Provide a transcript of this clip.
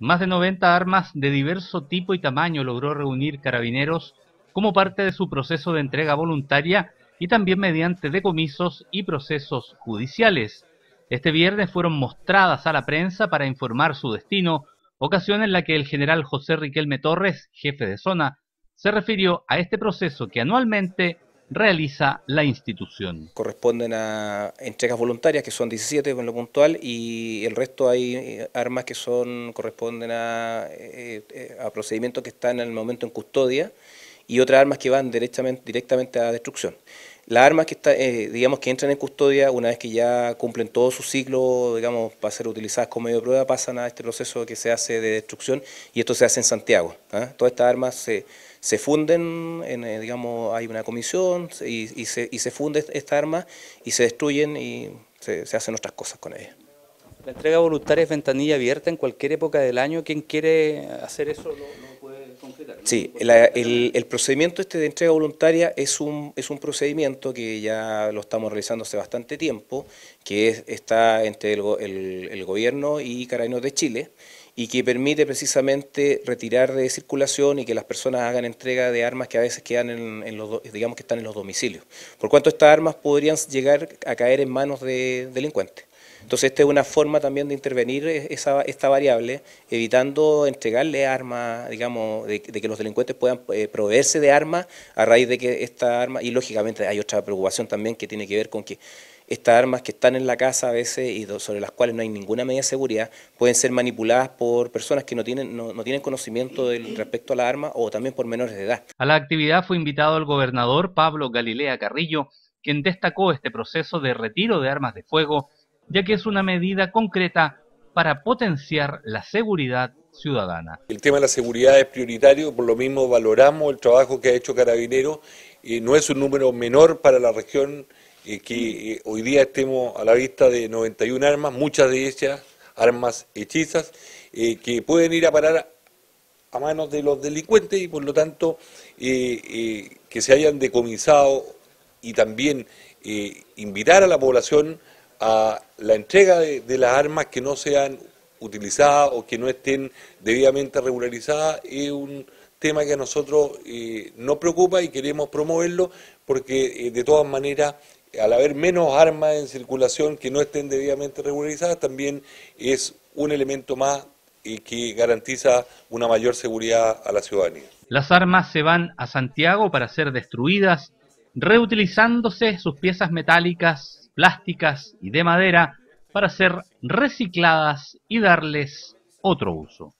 Más de 90 armas de diverso tipo y tamaño logró reunir Carabineros como parte de su proceso de entrega voluntaria y también mediante decomisos y procesos judiciales. Este viernes fueron mostradas a la prensa para informar su destino, ocasión en la que el general José Riquelme Torres, jefe de zona, se refirió a este proceso que anualmente realiza la institución. Corresponden a entregas voluntarias, que son 17 en lo puntual, y el resto hay eh, armas que son corresponden eh, eh, a, procedimientos que están en el momento en custodia y otras armas que van directamente, directamente a destrucción. Las armas que está, eh, digamos que entran en custodia, una vez que ya cumplen todo su ciclo, digamos, para ser utilizadas como medio de prueba, pasan a este proceso que se hace de destrucción y esto se hace en Santiago. ¿ah? Todas estas armas se, se funden, en, eh, digamos, hay una comisión y, y, se, y se funde esta arma y se destruyen y se, se hacen otras cosas con ella. La entrega voluntaria es ventanilla abierta en cualquier época del año. ¿Quién quiere hacer eso? Sí, el, procedimiento este de entrega voluntaria es un, es un procedimiento que ya lo estamos realizando hace bastante tiempo, que está entre el, gobierno y Carabineros de Chile y que permite precisamente retirar de circulación y que las personas hagan entrega de armas que a veces quedan en, los, digamos que están en los domicilios. Por cuanto estas armas podrían llegar a caer en manos de delincuentes. Entonces esta es una forma también de intervenir esa, esta variable, evitando entregarle armas, digamos, de, que los delincuentes puedan eh, proveerse de armas a raíz de que esta arma, y lógicamente hay otra preocupación también que tiene que ver con que estas armas que están en la casa a veces y sobre las cuales no hay ninguna medida de seguridad pueden ser manipuladas por personas que no tienen, no, tienen conocimiento del, respecto a la arma o también por menores de edad. A la actividad fue invitado el gobernador Pablo Galilea Carrillo, quien destacó este proceso de retiro de armas de fuego, ya que es una medida concreta para potenciar la seguridad ciudadana. El tema de la seguridad es prioritario, por lo mismo valoramos el trabajo que ha hecho carabinero y no es un número menor para la región eh, que eh, hoy día estemos a la vista de 91 armas, muchas de ellas armas hechizas, eh, que pueden ir a parar a manos de los delincuentes y por lo tanto que se hayan decomisado y también invitar a la población a la entrega de, las armas que no sean utilizadas o que no estén debidamente regularizadas es un tema que a nosotros nos preocupa y queremos promoverlo porque de todas maneras al haber menos armas en circulación que no estén debidamente regularizadas, también es un elemento más que garantiza una mayor seguridad a la ciudadanía. Las armas se van a Santiago para ser destruidas, reutilizándose sus piezas metálicas, plásticas y de madera para ser recicladas y darles otro uso.